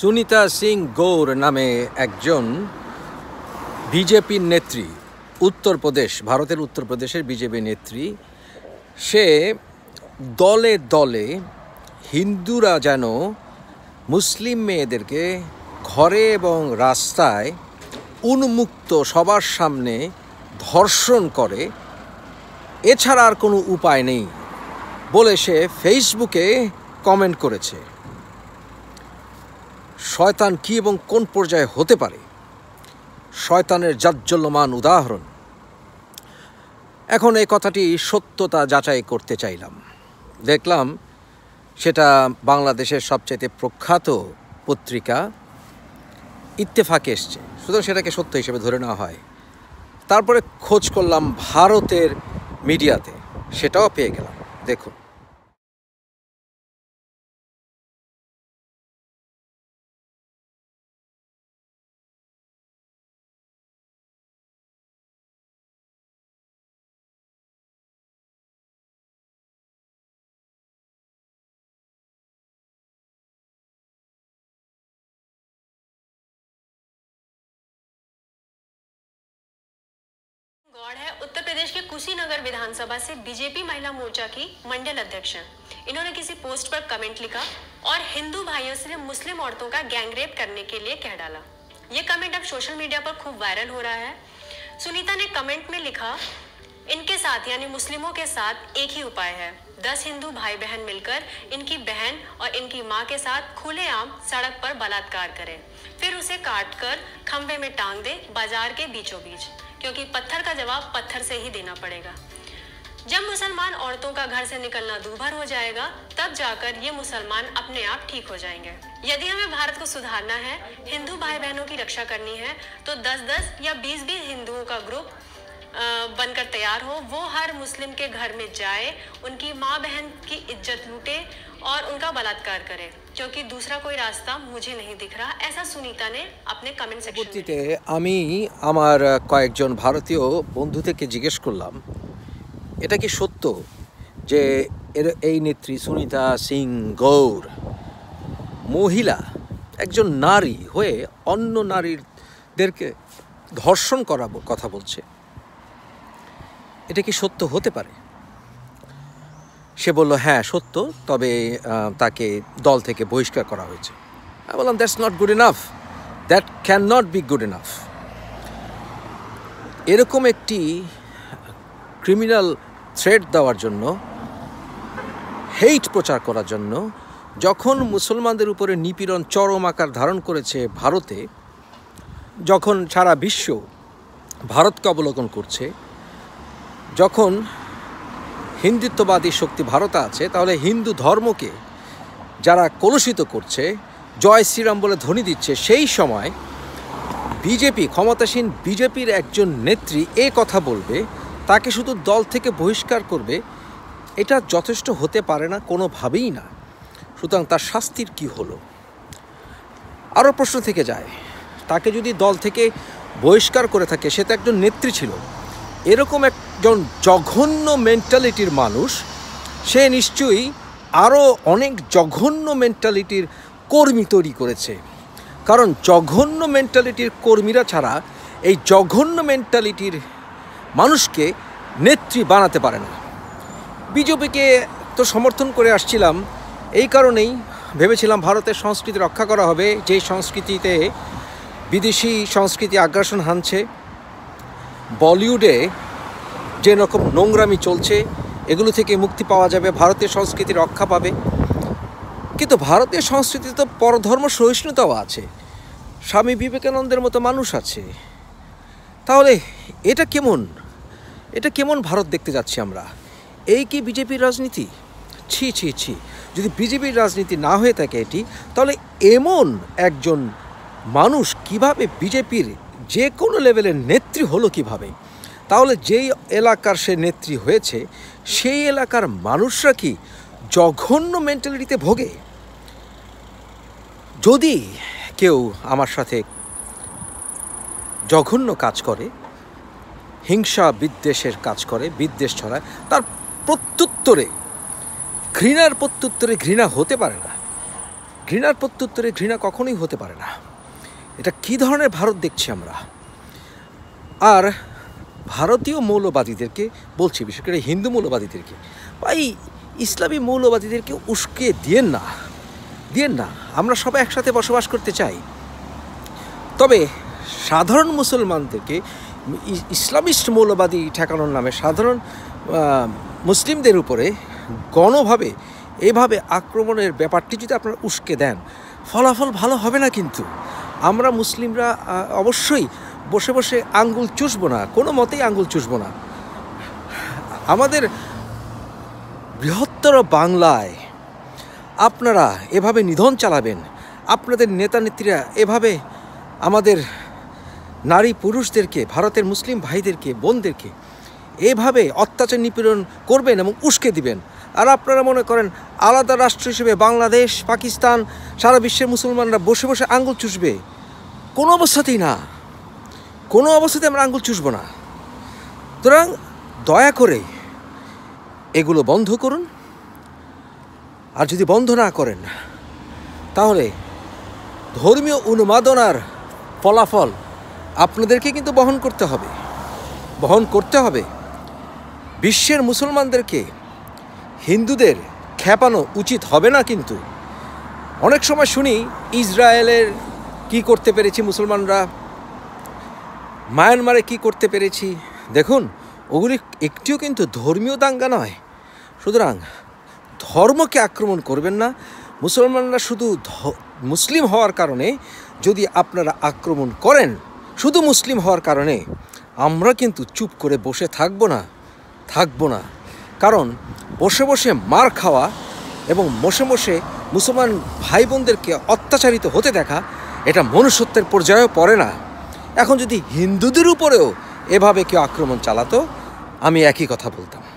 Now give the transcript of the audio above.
সুনিতা সিং গৌর নামে একজন বিজেপির নেত্রী উত্তরপ্রদেশ ভারতের উত্তরপ্রদেশের বিজেপি নেত্রী সে দলে দলে হিন্দুরা যেন মুসলিম মেয়েদেরকে ঘরে এবং রাস্তায় উন্মুক্ত সবার সামনে ধর্ষণ করে এছাড়া আর কোনো উপায় নেই বলে সে ফেসবুকে কমেন্ট করেছে শয়তান কি এবং কোন পর্যায়ে হতে পারে শয়তানের জাজ্জল্যমান উদাহরণ এখন এই কথাটি সত্যতা যাচাই করতে চাইলাম দেখলাম সেটা বাংলাদেশের সবচেয়ে প্রখ্যাত পত্রিকা ইত্তেফাকে এসছে সুতরাং সেটাকে সত্য হিসেবে ধরে নেওয়া হয় তারপরে খোঁজ করলাম ভারতের মিডিয়াতে সেটাও পেয়ে গেলাম দেখুন कौन है उत्तर प्रदेश के कुशीनगर विधानसभा से बीजेपी महिला मोर्चा की मंडल अध्यक्ष इन्होंने किसी पोस्ट पर कमेंट लिखा और हिंदू भाइयों से मुस्लिम औरतों का गैंगरेप करने के लिए कह डाला ये कमेंट अब सोशल मीडिया पर खूब वायरल हो रहा है सुनीता ने कमेंट में लिखा इनके साथ यानी मुस्लिमों के साथ एक ही उपाय है दस हिंदू भाई बहन मिलकर इनकी बहन और इनकी माँ के साथ खुलेआम सड़क पर बलात्कार करें फिर उसे काट कर खंबे में टांग दे बाजार के बीचों बीच क्योंकि पत्थर का जवाब पत्थर से ही देना पड़ेगा जब मुसलमान औरतों का घर से निकलना दूभर हो जाएगा तब जाकर ये मुसलमान अपने आप ठीक हो जाएंगे यदि हमें भारत को सुधारना है हिंदू भाई बहनों की रक्षा करनी है तो 10-10 या 20 भी हिंदुओं का ग्रुप बनकर तैयार हो वो हर मुस्लिम के घर में जाए उनकी माँ बहन की इज्जत लूटे और उनका बलात्कार करे क्योंकि दूसरा कोई रास्ता मुझे नहीं दिख रहा ऐसा सुनीता ने अपने কমেন্ট সেকশনটিতে আমি আমার কয়েকজন ভারতীয় বন্ধু থেকে জিজ্ঞেস করলাম এটা কি সত্য যে এর এই নেত্রী সুনিতা সিং গৌর মহিলা একজন নারী হয়ে অন্য নারীদেরকে ধর্ষণ করা কথা বলছে এটা কি সত্য হতে পারে সে বলল হ্যাঁ সত্য তবে তাকে দল থেকে বহিষ্কার করা হয়েছে আমি বললাম that's not good enough that can not be good enough এরকম একটি ক্রিমিনাল থ্রেট দেওয়ার জন্য হেইট প্রচার করার জন্য যখন মুসলমানদের উপরে নিপীড়ন চরম আকার ধারণ করেছে ভারতে যখন সারা বিশ্ব ভারতকে অবলোকন করছে যখন হিন্দুত্ববাদী শক্তি ভারত আছে তাহলে হিন্দু ধর্মকে যারা কলুষিত করছে জয় শ্রীরাম বলে ধ্বনি দিচ্ছে সেই সময় বিজেপি ক্ষমতাসীন বিজেপির একজন নেত্রী এ কথা বলবে তাকে শুধু দল থেকে বহিষ্কার করবে এটা যথেষ্ট হতে পারে না কোনোভাবেই না সুতরাং তার শাস্তির কি হলো আরও প্রশ্ন থেকে যায় তাকে যদি দল থেকে বহিষ্কার করে থাকে সে তো একজন নেত্রী ছিল এরকম একজন জঘন্য মেন্টালিটির মানুষ সে নিশ্চয়ই আরও অনেক জঘন্য মেন্টালিটির কর্মী তৈরি করেছে কারণ জঘন্য মেন্টালিটির কর্মীরা ছাড়া এই জঘন্য মেন্টালিটির মানুষকে নেত্রী বানাতে পারে না বিজেপিকে তো সমর্থন করে আসছিলাম এই কারণেই ভেবেছিলাম ভারতের সংস্কৃতি রক্ষা করা হবে যে সংস্কৃতিতে বিদেশি সংস্কৃতি আগ্রাসন হানছে বলিউডে যে রকম নোংরামি চলছে এগুলো থেকে মুক্তি পাওয়া যাবে ভারতীয় সংস্কৃতি রক্ষা পাবে কিন্তু ভারতীয় সংস্কৃতিতে তো পরধর্ম সহিষ্ণুতাও আছে স্বামী বিবেকানন্দের মতো মানুষ আছে তাহলে এটা কেমন এটা কেমন ভারত দেখতে যাচ্ছি আমরা এই কি বিজেপির রাজনীতি ছি ছি ছি যদি বিজেপির রাজনীতি না হয়ে থাকে এটি তাহলে এমন একজন মানুষ কিভাবে বিজেপির যে কোনো লেভেলের নেত্রী হলো কিভাবে তাহলে যেই এলাকার সে নেত্রী হয়েছে সেই এলাকার মানুষরা কি জঘন্য মেন্টালিটিতে ভোগে যদি কেউ আমার সাথে জঘন্য কাজ করে হিংসা বিদ্বেষের কাজ করে বিদ্বেষ ছড়ায় তার প্রত্যুত্তরে ঘৃণার প্রত্যুত্তরে ঘৃণা হতে পারে না ঘৃণার প্রত্যুত্তরে ঘৃণা কখনোই হতে পারে না এটা কি ধরনের ভারত দেখছি আমরা আর ভারতীয় মৌলবাদীদেরকে বলছি বিশেষ করে হিন্দু মৌলবাদীদেরকে বা এই ইসলামী মৌলবাদীদেরকে উস্কে দিয়েন না দিয়েন না আমরা সবাই একসাথে বসবাস করতে চাই তবে সাধারণ মুসলমানদেরকে ইসলামিস্ট মৌলবাদী ঠেকানোর নামে সাধারণ মুসলিমদের উপরে গণভাবে এভাবে আক্রমণের ব্যাপারটি যদি আপনারা উস্কে দেন ফলাফল ভালো হবে না কিন্তু আমরা মুসলিমরা অবশ্যই বসে বসে আঙ্গুল চুষবো না কোনো মতেই আঙ্গুল চুষবো না আমাদের বৃহত্তর বাংলায় আপনারা এভাবে নিধন চালাবেন আপনাদের নেতা নেত্রীরা এভাবে আমাদের নারী পুরুষদেরকে ভারতের মুসলিম ভাইদেরকে বোনদেরকে এভাবে অত্যাচার নিপীড়ন করবেন এবং উস্কে দিবেন আর আপনারা মনে করেন আলাদা রাষ্ট্র হিসেবে বাংলাদেশ পাকিস্তান সারা বিশ্বের মুসলমানরা বসে বসে আঙ্গুল চুষবে কোনো অবস্থাতেই না কোনো অবস্থাতে আমরা আঙ্গুল চুষব না সুতরাং দয়া করে এগুলো বন্ধ করুন আর যদি বন্ধ না করেন তাহলে ধর্মীয় উন্মাদনার ফলাফল আপনাদেরকে কিন্তু বহন করতে হবে বহন করতে হবে বিশ্বের মুসলমানদেরকে হিন্দুদের খেপানো উচিত হবে না কিন্তু অনেক সময় শুনি ইসরায়েলের কি করতে পেরেছি মুসলমানরা মায়ানমারে কি করতে পেরেছি দেখুন ওগুলি একটিও কিন্তু ধর্মীয় দাঙ্গা নয় সুতরাং ধর্মকে আক্রমণ করবেন না মুসলমানরা শুধু মুসলিম হওয়ার কারণে যদি আপনারা আক্রমণ করেন শুধু মুসলিম হওয়ার কারণে আমরা কিন্তু চুপ করে বসে থাকবো না থাকবো না কারণ বসে বসে মার খাওয়া এবং বসে বসে মুসলমান ভাই বোনদেরকে অত্যাচারিত হতে দেখা এটা মনুষ্যত্বের পর্যায়েও পড়ে না এখন যদি হিন্দুদের উপরেও এভাবে কেউ আক্রমণ চালাতো আমি একই কথা বলতাম